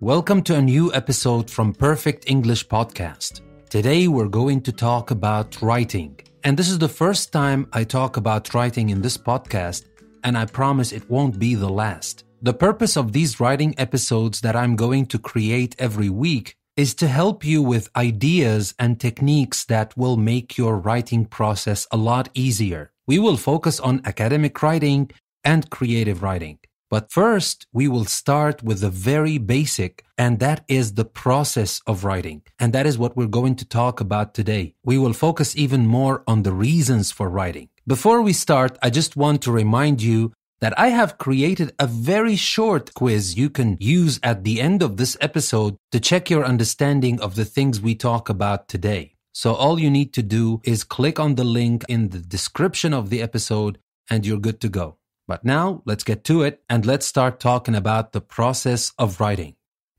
Welcome to a new episode from Perfect English Podcast. Today we're going to talk about writing. And this is the first time I talk about writing in this podcast, and I promise it won't be the last. The purpose of these writing episodes that I'm going to create every week is to help you with ideas and techniques that will make your writing process a lot easier. We will focus on academic writing and creative writing. But first, we will start with the very basic, and that is the process of writing. And that is what we're going to talk about today. We will focus even more on the reasons for writing. Before we start, I just want to remind you that I have created a very short quiz you can use at the end of this episode to check your understanding of the things we talk about today. So all you need to do is click on the link in the description of the episode and you're good to go. But now let's get to it and let's start talking about the process of writing.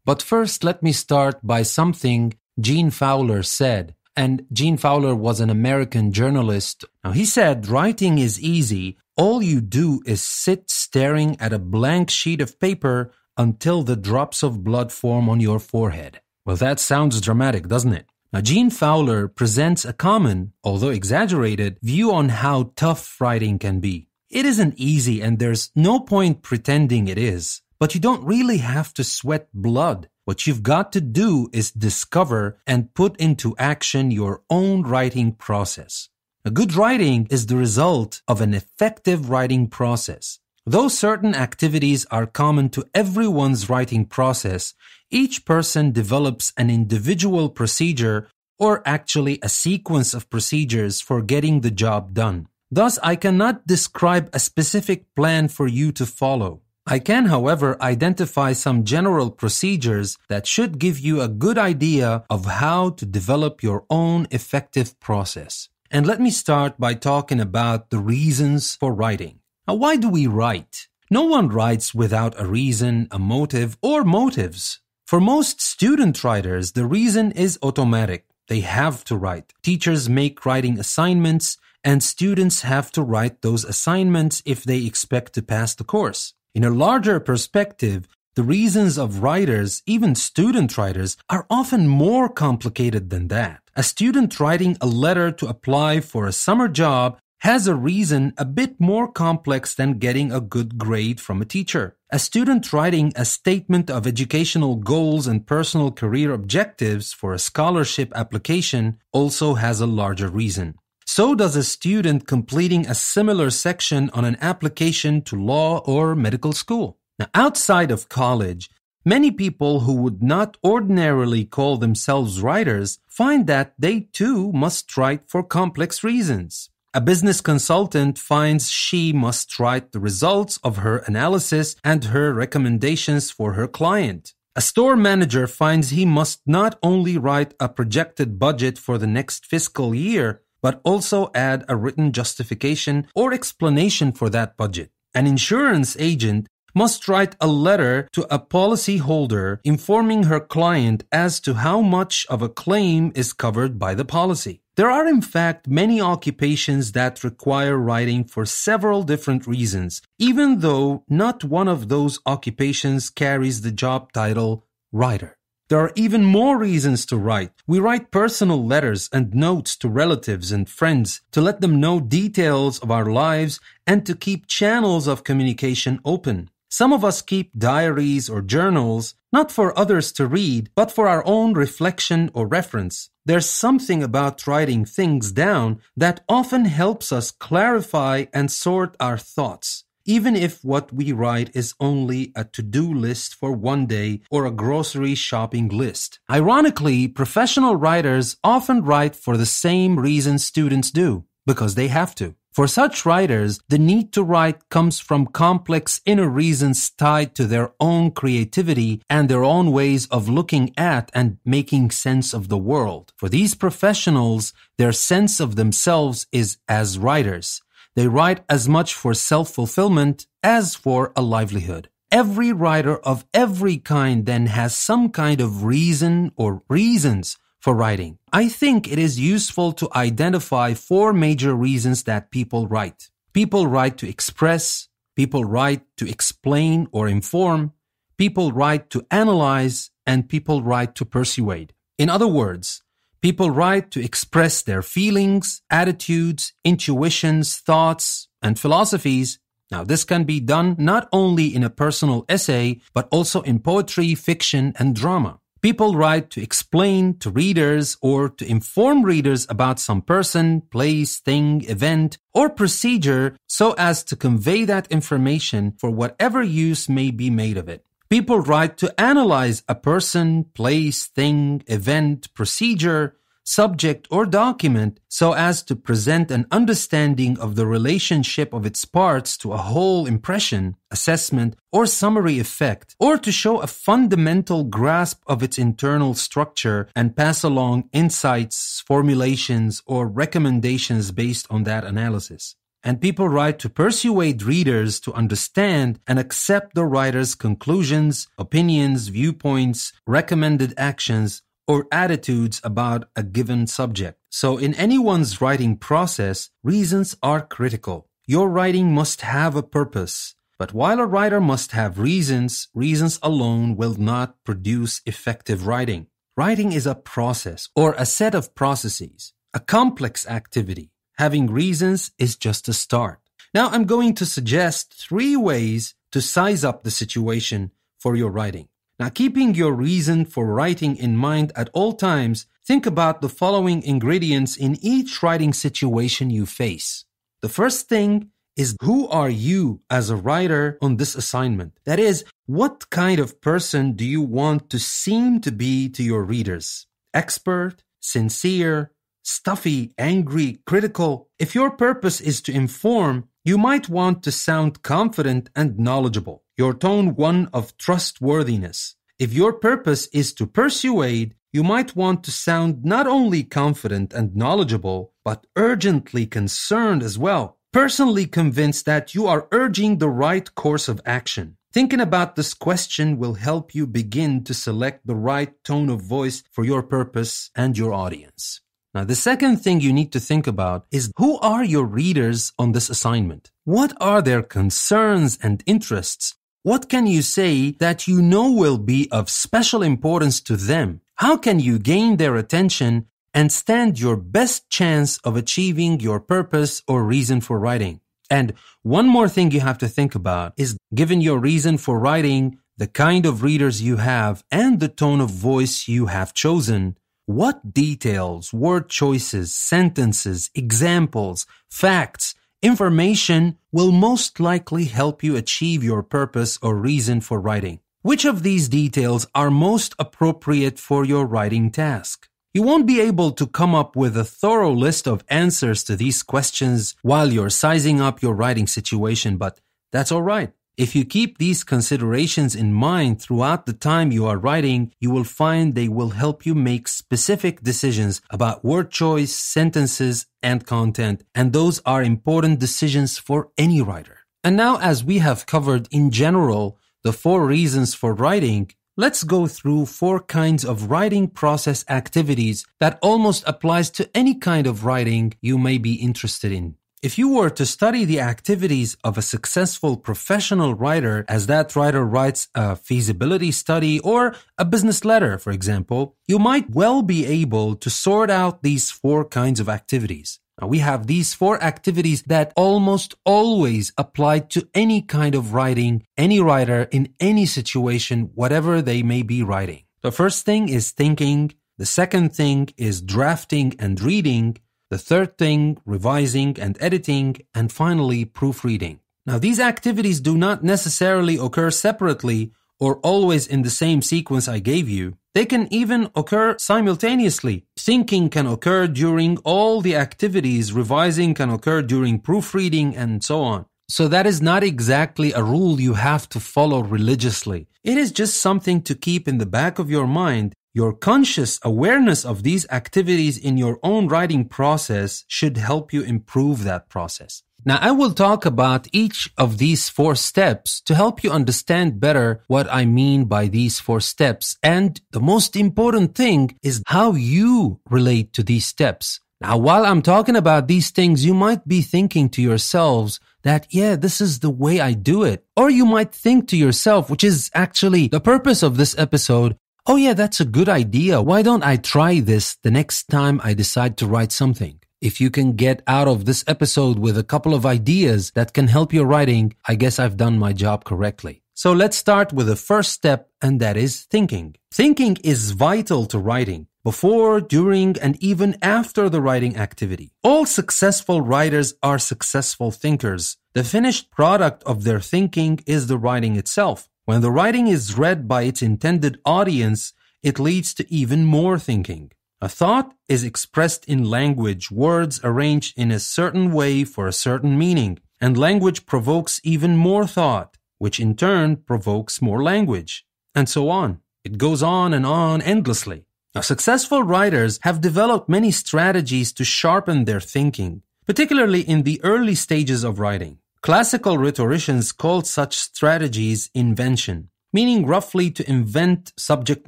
But first, let me start by something Gene Fowler said. And Gene Fowler was an American journalist. Now, he said, writing is easy. All you do is sit staring at a blank sheet of paper until the drops of blood form on your forehead. Well, that sounds dramatic, doesn't it? Now, Gene Fowler presents a common, although exaggerated, view on how tough writing can be. It isn't easy, and there's no point pretending it is, but you don't really have to sweat blood. What you've got to do is discover and put into action your own writing process. A good writing is the result of an effective writing process. Though certain activities are common to everyone's writing process, each person develops an individual procedure or actually a sequence of procedures for getting the job done. Thus, I cannot describe a specific plan for you to follow. I can, however, identify some general procedures that should give you a good idea of how to develop your own effective process. And let me start by talking about the reasons for writing. Now, why do we write? No one writes without a reason, a motive, or motives. For most student writers, the reason is automatic. They have to write. Teachers make writing assignments and students have to write those assignments if they expect to pass the course. In a larger perspective, the reasons of writers, even student writers, are often more complicated than that. A student writing a letter to apply for a summer job has a reason a bit more complex than getting a good grade from a teacher. A student writing a statement of educational goals and personal career objectives for a scholarship application also has a larger reason so does a student completing a similar section on an application to law or medical school. Now, outside of college, many people who would not ordinarily call themselves writers find that they too must write for complex reasons. A business consultant finds she must write the results of her analysis and her recommendations for her client. A store manager finds he must not only write a projected budget for the next fiscal year, but also add a written justification or explanation for that budget. An insurance agent must write a letter to a policyholder informing her client as to how much of a claim is covered by the policy. There are, in fact, many occupations that require writing for several different reasons, even though not one of those occupations carries the job title writer. There are even more reasons to write. We write personal letters and notes to relatives and friends to let them know details of our lives and to keep channels of communication open. Some of us keep diaries or journals, not for others to read, but for our own reflection or reference. There's something about writing things down that often helps us clarify and sort our thoughts even if what we write is only a to do list for one day or a grocery shopping list. Ironically, professional writers often write for the same reason students do because they have to. For such writers, the need to write comes from complex inner reasons tied to their own creativity and their own ways of looking at and making sense of the world. For these professionals, their sense of themselves is as writers. They write as much for self fulfillment as for a livelihood. Every writer of every kind then has some kind of reason or reasons for writing. I think it is useful to identify four major reasons that people write. People write to express, people write to explain or inform, people write to analyze, and people write to persuade. In other words, People write to express their feelings, attitudes, intuitions, thoughts, and philosophies. Now, this can be done not only in a personal essay, but also in poetry, fiction, and drama. People write to explain to readers or to inform readers about some person, place, thing, event, or procedure so as to convey that information for whatever use may be made of it. People write to analyze a person, place, thing, event, procedure, subject, or document so as to present an understanding of the relationship of its parts to a whole impression, assessment, or summary effect, or to show a fundamental grasp of its internal structure and pass along insights, formulations, or recommendations based on that analysis and people write to persuade readers to understand and accept the writer's conclusions, opinions, viewpoints, recommended actions, or attitudes about a given subject. So, in anyone's writing process, reasons are critical. Your writing must have a purpose. But while a writer must have reasons, reasons alone will not produce effective writing. Writing is a process or a set of processes, a complex activity having reasons is just a start. Now I'm going to suggest three ways to size up the situation for your writing. Now, keeping your reason for writing in mind at all times, think about the following ingredients in each writing situation you face. The first thing is who are you as a writer on this assignment? That is, what kind of person do you want to seem to be to your readers? Expert, sincere, stuffy, angry, critical. If your purpose is to inform, you might want to sound confident and knowledgeable, your tone one of trustworthiness. If your purpose is to persuade, you might want to sound not only confident and knowledgeable, but urgently concerned as well. Personally convinced that you are urging the right course of action. Thinking about this question will help you begin to select the right tone of voice for your purpose and your audience. Now, the second thing you need to think about is who are your readers on this assignment? What are their concerns and interests? What can you say that you know will be of special importance to them? How can you gain their attention and stand your best chance of achieving your purpose or reason for writing? And one more thing you have to think about is given your reason for writing, the kind of readers you have, and the tone of voice you have chosen, what details, word choices, sentences, examples, facts, information will most likely help you achieve your purpose or reason for writing? Which of these details are most appropriate for your writing task? You won't be able to come up with a thorough list of answers to these questions while you're sizing up your writing situation, but that's alright. If you keep these considerations in mind throughout the time you are writing, you will find they will help you make specific decisions about word choice, sentences, and content. And those are important decisions for any writer. And now, as we have covered in general the four reasons for writing, let's go through four kinds of writing process activities that almost applies to any kind of writing you may be interested in. If you were to study the activities of a successful professional writer as that writer writes a feasibility study or a business letter, for example, you might well be able to sort out these four kinds of activities. Now, we have these four activities that almost always apply to any kind of writing, any writer in any situation, whatever they may be writing. The first thing is thinking. The second thing is drafting and reading. The third thing, revising and editing, and finally, proofreading. Now, these activities do not necessarily occur separately or always in the same sequence I gave you. They can even occur simultaneously. Thinking can occur during all the activities, revising can occur during proofreading, and so on. So, that is not exactly a rule you have to follow religiously. It is just something to keep in the back of your mind your conscious awareness of these activities in your own writing process should help you improve that process. Now, I will talk about each of these four steps to help you understand better what I mean by these four steps. And the most important thing is how you relate to these steps. Now, while I'm talking about these things, you might be thinking to yourselves that, yeah, this is the way I do it. Or you might think to yourself, which is actually the purpose of this episode, oh yeah, that's a good idea. Why don't I try this the next time I decide to write something? If you can get out of this episode with a couple of ideas that can help your writing, I guess I've done my job correctly. So let's start with the first step, and that is thinking. Thinking is vital to writing before, during, and even after the writing activity. All successful writers are successful thinkers. The finished product of their thinking is the writing itself. When the writing is read by its intended audience, it leads to even more thinking. A thought is expressed in language, words arranged in a certain way for a certain meaning, and language provokes even more thought, which in turn provokes more language, and so on. It goes on and on endlessly. Now, successful writers have developed many strategies to sharpen their thinking, particularly in the early stages of writing. Classical rhetoricians called such strategies invention, meaning roughly to invent subject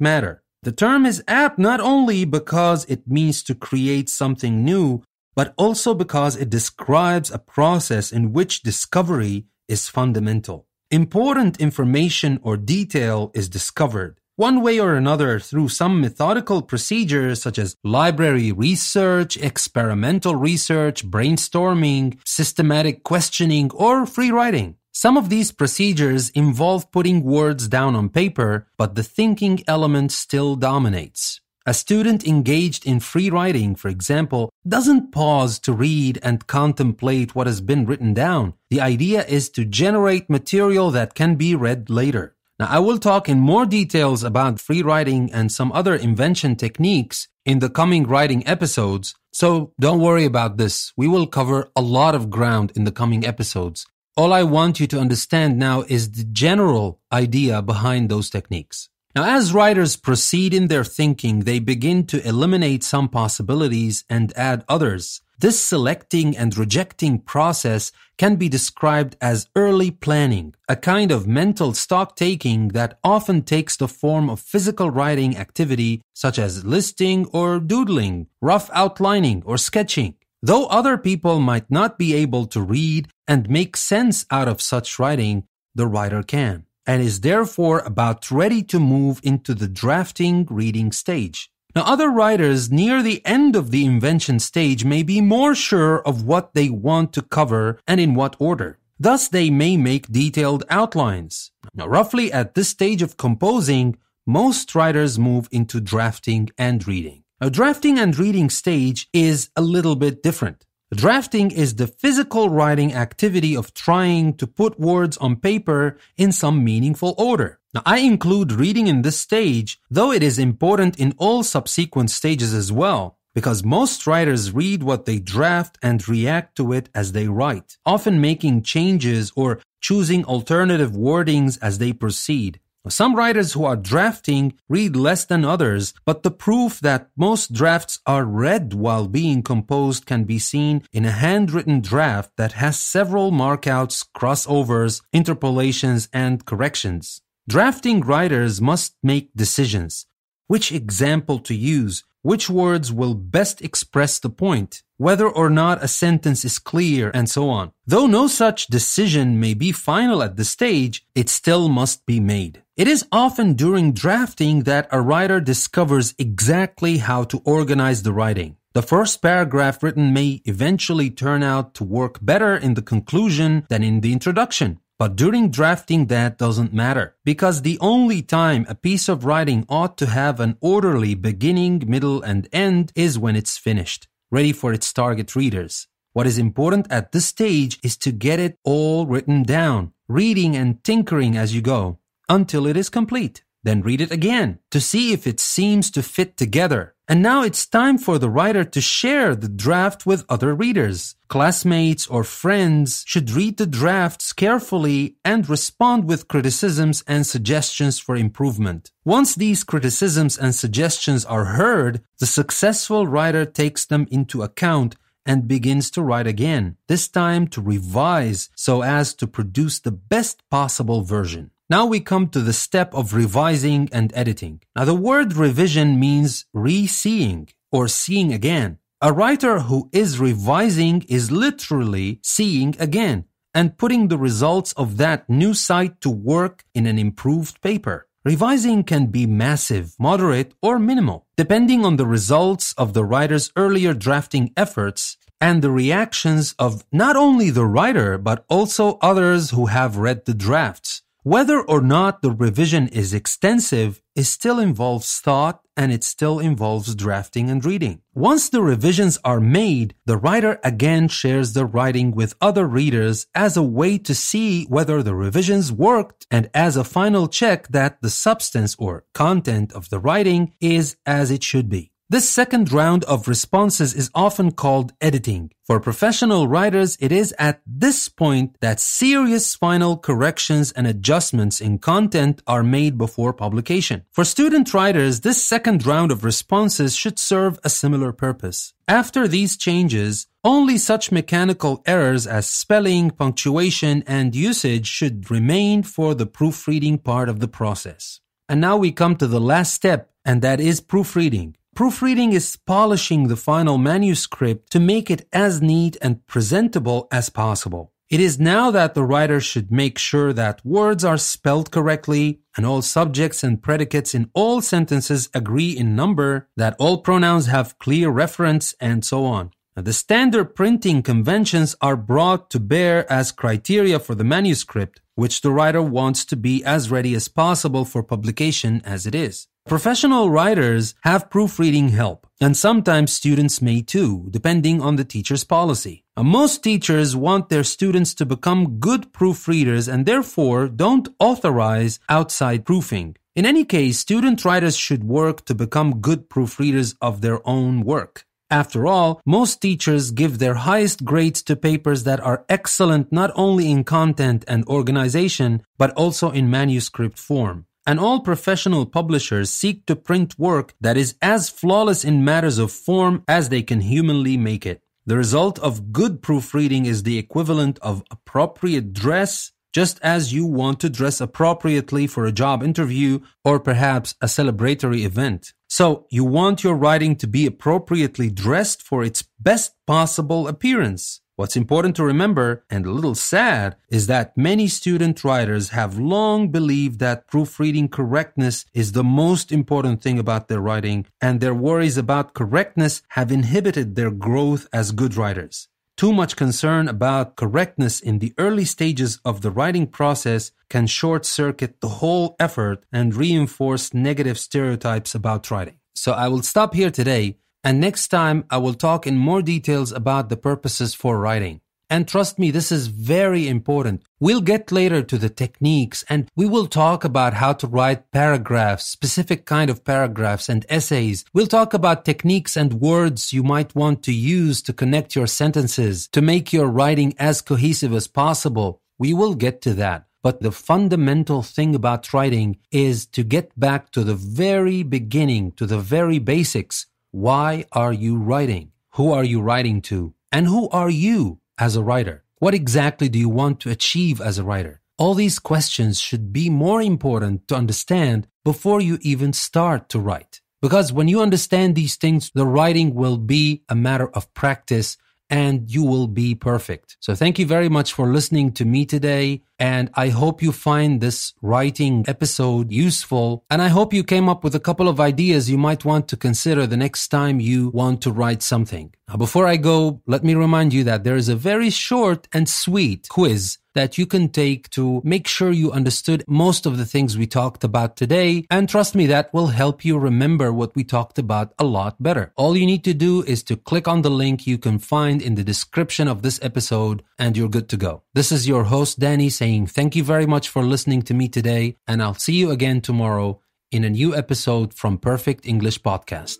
matter. The term is apt not only because it means to create something new, but also because it describes a process in which discovery is fundamental. Important information or detail is discovered, one way or another through some methodical procedures such as library research, experimental research, brainstorming, systematic questioning, or free writing. Some of these procedures involve putting words down on paper, but the thinking element still dominates. A student engaged in free writing, for example, doesn't pause to read and contemplate what has been written down. The idea is to generate material that can be read later. Now, I will talk in more details about free writing and some other invention techniques in the coming writing episodes, so don't worry about this. We will cover a lot of ground in the coming episodes. All I want you to understand now is the general idea behind those techniques. Now, as writers proceed in their thinking, they begin to eliminate some possibilities and add others. This selecting and rejecting process can be described as early planning, a kind of mental stock taking that often takes the form of physical writing activity such as listing or doodling, rough outlining or sketching. Though other people might not be able to read and make sense out of such writing, the writer can and is therefore about ready to move into the drafting reading stage. Now, other writers near the end of the invention stage may be more sure of what they want to cover and in what order. Thus, they may make detailed outlines. Now, roughly at this stage of composing, most writers move into drafting and reading. Now, drafting and reading stage is a little bit different. Drafting is the physical writing activity of trying to put words on paper in some meaningful order. Now, I include reading in this stage, though it is important in all subsequent stages as well, because most writers read what they draft and react to it as they write, often making changes or choosing alternative wordings as they proceed. Some writers who are drafting read less than others, but the proof that most drafts are read while being composed can be seen in a handwritten draft that has several markouts, crossovers, interpolations, and corrections. Drafting writers must make decisions. Which example to use? Which words will best express the point? Whether or not a sentence is clear and so on. Though no such decision may be final at this stage, it still must be made. It is often during drafting that a writer discovers exactly how to organize the writing. The first paragraph written may eventually turn out to work better in the conclusion than in the introduction. But during drafting, that doesn't matter. Because the only time a piece of writing ought to have an orderly beginning, middle, and end is when it's finished, ready for its target readers. What is important at this stage is to get it all written down, reading and tinkering as you go until it is complete. Then read it again to see if it seems to fit together. And now it's time for the writer to share the draft with other readers. Classmates or friends should read the drafts carefully and respond with criticisms and suggestions for improvement. Once these criticisms and suggestions are heard, the successful writer takes them into account and begins to write again, this time to revise so as to produce the best possible version. Now we come to the step of revising and editing. Now the word revision means re-seeing or seeing again. A writer who is revising is literally seeing again and putting the results of that new site to work in an improved paper. Revising can be massive, moderate, or minimal, depending on the results of the writer's earlier drafting efforts and the reactions of not only the writer, but also others who have read the drafts. Whether or not the revision is extensive, it still involves thought and it still involves drafting and reading. Once the revisions are made, the writer again shares the writing with other readers as a way to see whether the revisions worked and as a final check that the substance or content of the writing is as it should be. This second round of responses is often called editing. For professional writers, it is at this point that serious final corrections and adjustments in content are made before publication. For student writers, this second round of responses should serve a similar purpose. After these changes, only such mechanical errors as spelling, punctuation, and usage should remain for the proofreading part of the process. And now we come to the last step, and that is proofreading. Proofreading is polishing the final manuscript to make it as neat and presentable as possible. It is now that the writer should make sure that words are spelled correctly and all subjects and predicates in all sentences agree in number, that all pronouns have clear reference, and so on. Now, the standard printing conventions are brought to bear as criteria for the manuscript, which the writer wants to be as ready as possible for publication as it is. Professional writers have proofreading help, and sometimes students may too, depending on the teacher's policy. Most teachers want their students to become good proofreaders and therefore don't authorize outside proofing. In any case, student writers should work to become good proofreaders of their own work. After all, most teachers give their highest grades to papers that are excellent not only in content and organization, but also in manuscript form and all professional publishers seek to print work that is as flawless in matters of form as they can humanly make it. The result of good proofreading is the equivalent of appropriate dress, just as you want to dress appropriately for a job interview or perhaps a celebratory event. So, you want your writing to be appropriately dressed for its best possible appearance. What's important to remember, and a little sad, is that many student writers have long believed that proofreading correctness is the most important thing about their writing, and their worries about correctness have inhibited their growth as good writers. Too much concern about correctness in the early stages of the writing process can short circuit the whole effort and reinforce negative stereotypes about writing. So I will stop here today and next time, I will talk in more details about the purposes for writing. And trust me, this is very important. We'll get later to the techniques and we will talk about how to write paragraphs, specific kind of paragraphs and essays. We'll talk about techniques and words you might want to use to connect your sentences, to make your writing as cohesive as possible. We will get to that. But the fundamental thing about writing is to get back to the very beginning, to the very basics why are you writing? Who are you writing to? And who are you as a writer? What exactly do you want to achieve as a writer? All these questions should be more important to understand before you even start to write. Because when you understand these things, the writing will be a matter of practice and you will be perfect. So thank you very much for listening to me today. And I hope you find this writing episode useful. And I hope you came up with a couple of ideas you might want to consider the next time you want to write something. Now, before I go, let me remind you that there is a very short and sweet quiz that you can take to make sure you understood most of the things we talked about today. And trust me, that will help you remember what we talked about a lot better. All you need to do is to click on the link you can find in the description of this episode and you're good to go. This is your host, Danny, saying thank you very much for listening to me today. And I'll see you again tomorrow in a new episode from Perfect English Podcast.